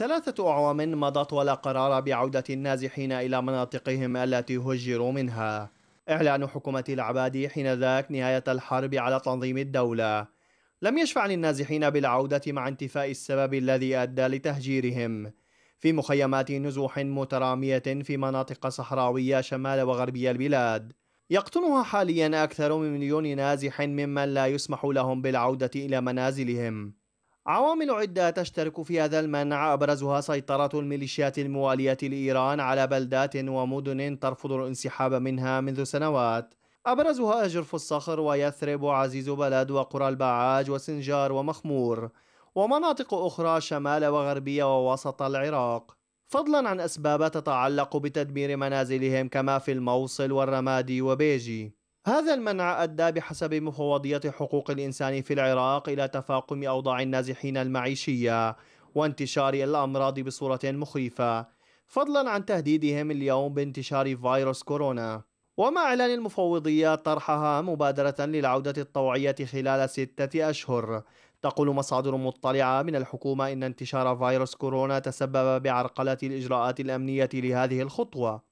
ثلاثة أعوام مضت ولا قرار بعودة النازحين إلى مناطقهم التي هجروا منها إعلان حكومة العبادي حين ذاك نهاية الحرب على تنظيم الدولة لم يشفع للنازحين بالعودة مع انتفاء السبب الذي أدى لتهجيرهم في مخيمات نزوح مترامية في مناطق صحراوية شمال وغربي البلاد يقطنها حاليا أكثر من مليون نازح ممن لا يسمح لهم بالعودة إلى منازلهم عوامل عدة تشترك في هذا المنع أبرزها سيطرة الميليشيات الموالية لإيران على بلدات ومدن ترفض الانسحاب منها منذ سنوات أبرزها أجرف الصخر ويثرب وعزيز بلد وقرى البعاج وسنجار ومخمور ومناطق أخرى شمال وغربية ووسط العراق فضلا عن أسباب تتعلق بتدمير منازلهم كما في الموصل والرمادي وبيجي هذا المنع أدى بحسب مفوضية حقوق الإنسان في العراق إلى تفاقم أوضاع النازحين المعيشية وانتشار الأمراض بصورة مخيفة فضلا عن تهديدهم اليوم بانتشار فيروس كورونا ومع إعلان المفوضية طرحها مبادرة للعودة الطوعية خلال ستة أشهر تقول مصادر مطلعة من الحكومة إن انتشار فيروس كورونا تسبب بعرقلة الإجراءات الأمنية لهذه الخطوة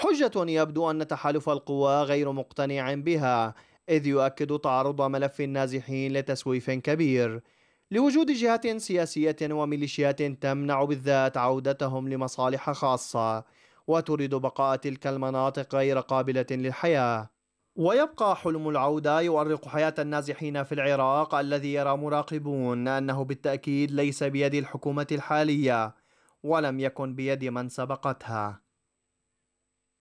حجة يبدو أن تحالف القوى غير مقتنع بها إذ يؤكد تعرض ملف النازحين لتسويف كبير لوجود جهات سياسية وميليشيات تمنع بالذات عودتهم لمصالح خاصة وتريد بقاء تلك المناطق غير قابلة للحياة ويبقى حلم العودة يؤرق حياة النازحين في العراق الذي يرى مراقبون أنه بالتأكيد ليس بيد الحكومة الحالية ولم يكن بيد من سبقتها